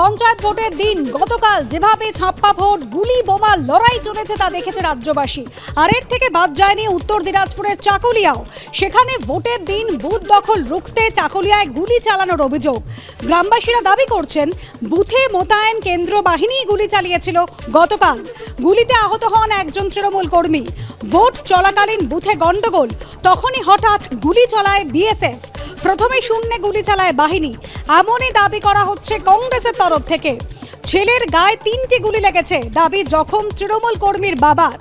পঞ্চায়েত ভোটের দিন গতকাল যেভাবে ছাপ্পা ভোট গুলি বোমা লড়াই চলেছে তা দেখেছে রাজ্যবাসী আর এর থেকে বাদ যায়নি উত্তর দিনাজপুরের চাকুলিয়াও সেখানে ভোটের দিন বুথ দখল রুখতে চাকুলিয়ায় গুলি চালানোর অভিযোগ গ্রামবাসীরা দাবি করছেন বুথে মোতায়েন কেন্দ্র বাহিনী গুলি চালিয়েছিল গতকাল গুলিতে আহত হন একজন তৃণমূল কর্মী ভোট চলাকালীন বুথে গণ্ডগোল তখনই হঠাৎ গুলি চলায় বিএসএফ প্রথমে শূন্যে গুলি চালায় বাহিনী এমনই দাবি করা হচ্ছে কংগ্রেসের তরফ থেকে ছেলের গায়ে তিনটি গুলি লেগেছে দাবি জখম তৃণমূল কর্মীর বাবার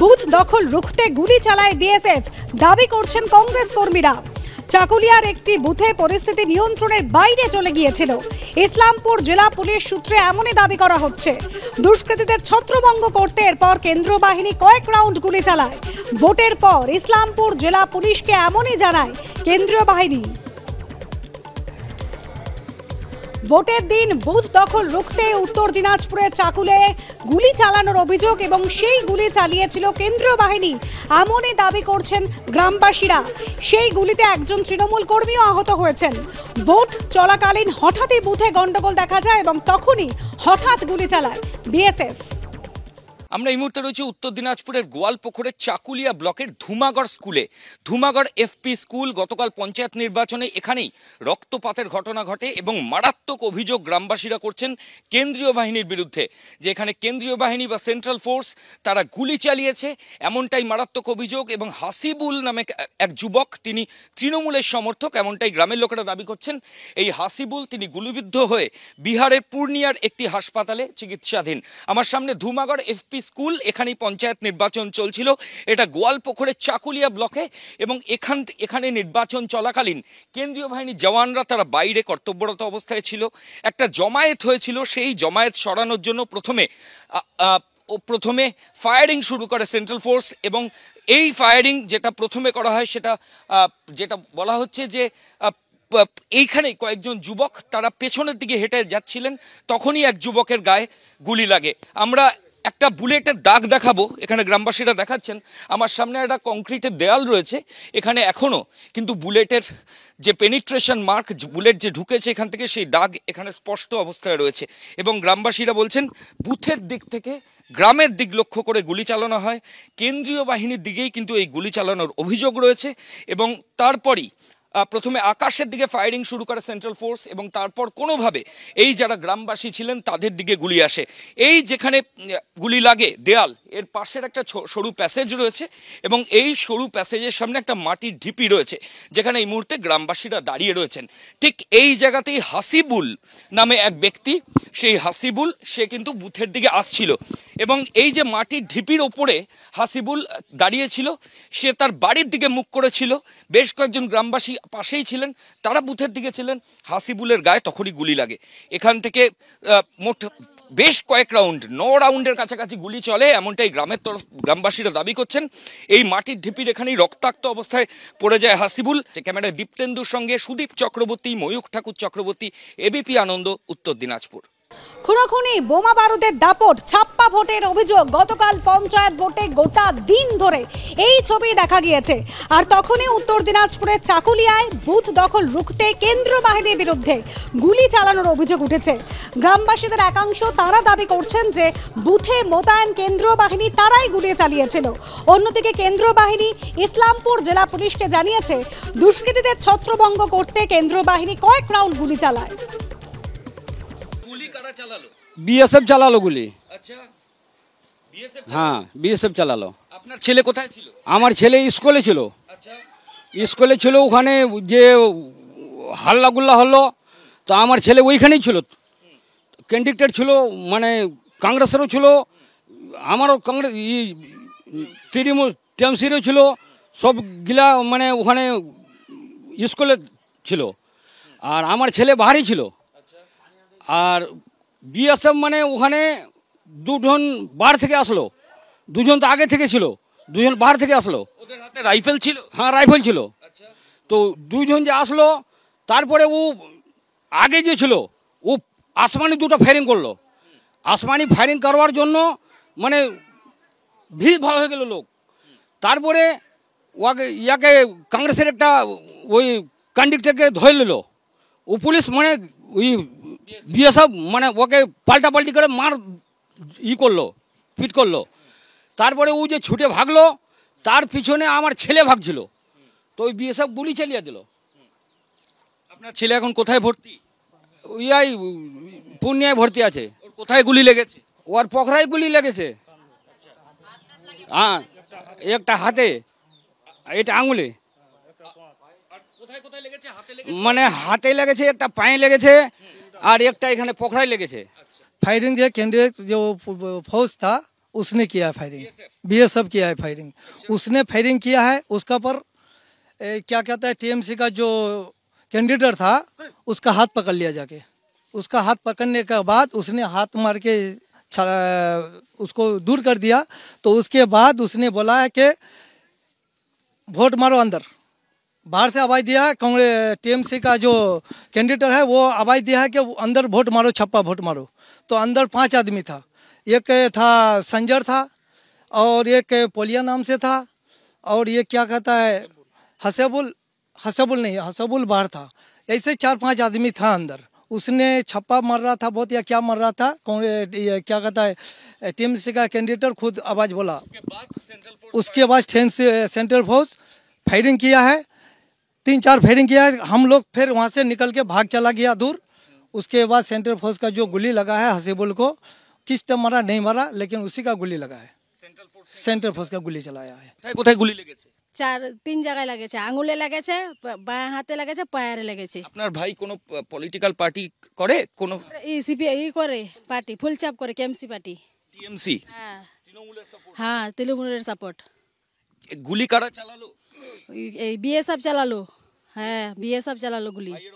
বুথ দখল রুখতে গুলি চালায় বিএসএফ দাবি করছেন কংগ্রেস কর্মীরা চাকুলিয়ার একটি বুথে পরিস্থিতি নিয়ন্ত্রণের বাইরে চলে গিয়েছিল ইসলামপুর জেলা পুলিশ সূত্রে এমনই দাবি করা হচ্ছে দুষ্কৃতীদের ছত্রভঙ্গ করতে এরপর কেন্দ্র বাহিনী কয়েক রাউন্ড গুলি চালায় ভোটের পর ইসলামপুর জেলা পুলিশকে এমনই জানায় কেন্দ্রীয় বাহিনী ভোটের দিন বুথ দখল রুখতে উত্তর দিনাজপুরের চাকুলে গুলি চালানোর অভিযোগ এবং সেই গুলি চালিয়েছিল কেন্দ্রীয় বাহিনী এমনই দাবি করছেন গ্রামবাসীরা সেই গুলিতে একজন তৃণমূল কর্মীও আহত হয়েছেন ভোট চলাকালীন হঠাৎই বুথে গণ্ডগোল দেখা যায় এবং তখনই হঠাৎ গুলি চালায় বিএসএফ আমরা এই মুহূর্তে রয়েছি উত্তর দিনাজপুরের গোয়ালপুকুরের চাকুলিয়া ব্লকের ধুমাগড় স্কুলে ধুমাগড় এফপি স্কুল গতকাল পঞ্চায়েত নির্বাচনে এখানেই রক্তপাতের ঘটনা ঘটে এবং মারাত্মক অভিযোগ গ্রামবাসীরা করছেন কেন্দ্রীয় বাহিনীর বিরুদ্ধে যে এখানে কেন্দ্রীয় বাহিনী বা সেন্ট্রাল ফোর্স তারা গুলি চালিয়েছে এমনটাই মারাত্মক অভিযোগ এবং হাসিবুল নামে এক যুবক তিনি তৃণমূলের সমর্থক এমনটাই গ্রামের লোকেরা দাবি করছেন এই হাসিবুল তিনি গুলিবিদ্ধ হয়ে বিহারের পূর্ণিয়ার একটি হাসপাতালে চিকিৎসাধীন আমার সামনে ধুমাগড় এফপি এসপি স্কুল এখানেই পঞ্চায়েত নির্বাচন চলছিল এটা গোয়ালপোখরের চাকুলিয়া ব্লকে এবং এখান এখানে নির্বাচন চলাকালীন কেন্দ্রীয় বাহিনীর জওয়ানরা তারা বাইরে কর্তব্যরত অবস্থায় ছিল একটা জমায়েত হয়েছিল সেই জমায়েত সরানোর জন্য প্রথমে প্রথমে ফায়ারিং শুরু করে সেন্ট্রাল ফোর্স এবং এই ফায়ারিং যেটা প্রথমে করা হয় সেটা যেটা বলা হচ্ছে যে এইখানে কয়েকজন যুবক তারা পেছনের দিকে হেঁটে যাচ্ছিলেন তখনই এক যুবকের গায়ে গুলি লাগে আমরা একটা বুলেটের দাগ দেখাবো এখানে গ্রামবাসীরা দেখাচ্ছেন আমার সামনে একটা কংক্রিটের দেয়াল রয়েছে এখানে এখনও কিন্তু বুলেটের যে পেনিট্রেশন মার্ক বুলেট যে ঢুকেছে এখান থেকে সেই দাগ এখানে স্পষ্ট অবস্থায় রয়েছে এবং গ্রামবাসীরা বলছেন বুথের দিক থেকে গ্রামের দিক লক্ষ্য করে গুলি চালানো হয় কেন্দ্রীয় বাহিনীর দিকেই কিন্তু এই গুলি চালানোর অভিযোগ রয়েছে এবং তারপরই প্রথমে আকাশের দিকে ফায়ারিং শুরু করে সেন্ট্রাল ফোর্স এবং তারপর কোনোভাবে এই যারা গ্রামবাসী ছিলেন তাদের দিকে গুলি আসে এই যেখানে গুলি লাগে দেয়াল এর পাশের একটা সরু প্যাসেজ রয়েছে এবং এই সরু প্যাসেজের সামনে একটা মাটির ঢিপি রয়েছে যেখানে এই মুহূর্তে গ্রামবাসীরা দাঁড়িয়ে রয়েছেন ঠিক এই জায়গাতেই হাসিবুল নামে এক ব্যক্তি সেই হাসিবুল সে কিন্তু বুথের দিকে আসছিল এবং এই যে মাটির ঢিপির ওপরে হাসিবুল দাঁড়িয়েছিল সে তার বাড়ির দিকে মুখ করেছিল বেশ কয়েকজন গ্রামবাসী পাশেই ছিলেন তারা বুথের দিকে ছিলেন হাসিবুলের গায়ে তখনই গুলি লাগে এখান থেকে মোট বেশ কয়েক রাউন্ড ন রাউন্ডের কাছাকাছি গুলি চলে এমনটাই গ্রামের তরফ গ্রামবাসীরা দাবি করছেন এই মাটির ঢিপির এখানেই রক্তাক্ত অবস্থায় পড়ে যায় হাসিবুল ক্যামেরায় দীপ্তেন্দুর সঙ্গে সুদীপ চক্রবর্তী ময়ূখ ঠাকুর চক্রবর্তী এবিপি আনন্দ উত্তর দিনাজপুর খুনোখুনি বোমা বারুদের দাপট ছাপ্পা ভোটের অভিযোগ গতকাল পঞ্চায়েত ভোটে গোটা দিন ধরে এই ছবি দেখা গিয়েছে আর তখনই উত্তর দিনাজপুরের চাকুলিয়ায় বুথ দখল রুখতে কেন্দ্র বাহিনীর বিরুদ্ধে গুলি চালানোর অভিযোগ উঠেছে গ্রামবাসীদের একাংশ তারা দাবি করছেন যে বুথে মোতায়েন কেন্দ্র বাহিনী তারাই গুলি চালিয়েছিল অন্যদিকে কেন্দ্র বাহিনী ইসলামপুর জেলা পুলিশকে জানিয়েছে দুষ্কৃতীদের ছত্রভঙ্গ করতে কেন্দ্র বাহিনী কয়েক রাউন্ড গুলি চালায় গুলি কারা চালালো বিএসএফ চালালো গুলি আচ্ছা বিএসএফ হ্যাঁ বিএসএফ চালালো আপনার ছেলে কোথায় ছিল আমার ছেলে স্কুলে ছিল আচ্ছা স্কুলে ছিল ওখানে যে হাল্লাগুল্লা হলো তো আমার ছেলে ওইখানেই ছিল ক্যান্ডিডেট ছিল মানে কংগ্রেসেরও ছিল আমারও কংগ্রেস তৃণমূল টিএমসিরও ছিল সবগুলা মানে ওখানে স্কুলে ছিল আর আমার ছেলে বাহারই ছিল আর বিএসএফ মানে ওখানে দুজন বার থেকে আসলো দুজন তো আগে থেকে ছিল দুজন বার থেকে আসলো রাইফেল ছিল হ্যাঁ রাইফেল ছিল আচ্ছা। তো দুজন যে আসলো তারপরে ও আগে যে ছিল ও আসমানি দুটো ফায়ারিং করলো আসমানি ফায়ারিং করবার জন্য মানে ভিড় ভালো হয়ে গেল লোক তারপরে ওকে ইয়াকে কংগ্রেসের একটা ওই কন্ডাক্টরকে ধরে নিল ও পুলিশ মানে ওই বিএসএফ মানে ওকে পাল্টাপাল্টি করে মার ই করলো ফিট করলো তারপরে ও যে ছুটে ভাগলো তার পিছনে আমার ছেলে ভাগছিল তো ওই বিএসএফ গুলি চালিয়ে দিল আপনার ছেলে এখন কোথায় ভর্তি ইয়াই পূর্ণিয়ায় ভর্তি আছে কোথায় গুলি লেগেছে ওর পখরায় গুলি লেগেছে হ্যাঁ একটা হাতে এটা আঙুলে মানে হাতে লেগেছে একটা পায়ে লেগেছে আর একটা এখানে পোখরায় লেগেছে फायरिंग जो कैंडिडेट जो फौज था उसने किया है फायरिंग बीएसएफ किया है फायरिंग अच्छा। उसने फायरिंग किया है उसका पर ए, क्या कहता है टीएमसी का जो कैंडिडेट था उसका हाथ पकड़ लिया जाके उसका हाथ पकड़ने के बाद उसने हाथ मार के उसको दूर कर दिया तो उसके बाद उसने बोला है कि वोट मारो अंदर बाहर से आवाज़ दिया है कांग्रेस टीएमसी का जो कैंडिडेट है वो आवाज़ दिया है कि अंदर वोट मारो छप्पा वोट मारो तो अंदर पांच आदमी था एक था संजर था और एक पोलिया नाम से था और ये क्या कहता है हसेबुल हसेबुल नहीं हसेबुल बाहर था ऐसे चार पांच आदमी था अंदर उसने छप्पा मर रहा था बहुत या क्या मर रहा था कांग्रेस क्या कहता है टीएमसी का कैंडिडेट खुद आवाज़ बोला उसके बाद सेंट्रल फोर्स फायरिंग किया है তিন চার ফোরিং কেয়া হাম লগ ফের ওয়াহে সে নিকল কে ভাগ چلا গয়া দূর উসকে বাদ সেন্ট্রাল ফোর্স কা জো গুলি লগা হসিбул কো কিস তে মারা নেহি মারা লেকিন উসি কা গুলি লগা সেন্ট্রাল ফোর্স সেন্ট্রাল ফোর্স কা গুলি চলায় আয়া হয় তাই কোতে গুলি লেগেছে চার তিন জাগায় লেগেছে আংুলে লেগেছে বায় হাতে লেগেছে পায়ে রে লেগেছে আপনার ভাই কোন পলিটিক্যাল পার্টি করে কোন আর এই সিপিআই আই করে পার্টি ফুল চাপ করে কেএমসি পার্টি টিএমসি হ্যাঁ তিনো মুলে সাপোর্ট হ্যাঁ তিনো মুলে সাপোর্ট গুলি কাটা চালালো ये बी एस एफ चला लो गुली